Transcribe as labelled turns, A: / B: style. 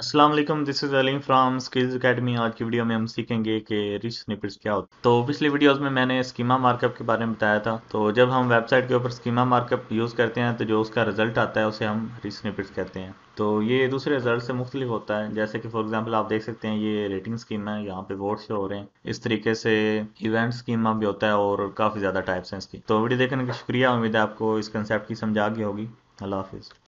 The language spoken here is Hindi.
A: अस्सलाम वालेकुम this is Aleem from skills academy आज की वीडियो में हम सीखेंगे कि रिच स्निपेट्स क्या होते हैं तो पिछली वीडियोस में मैंने स्कीमा मार्कअप के बारे में बताया था तो जब हम वेबसाइट के ऊपर स्कीमा मार्कअप यूज़ करते हैं तो जो उसका रिजल्ट आता है उसे हम रिच स्निपेट्स कहते हैं तो ये दूसरे रिजल्ट से मुख्तलिफ होता है जैसे कि फॉर एग्जाम्पल आप देख सकते हैं ये रेटिंग स्कीम है यहाँ पे वोट शो हो रहे हैं इस तरीके से इवेंट स्कीमा भी होता है और काफ़ी ज़्यादा टाइप्स हैं इसकी तो वीडियो देखने का शुक्रिया उम्मीद है आपको इस कंसेप्ट की समझा गई होगी अल्लाह हाफिज़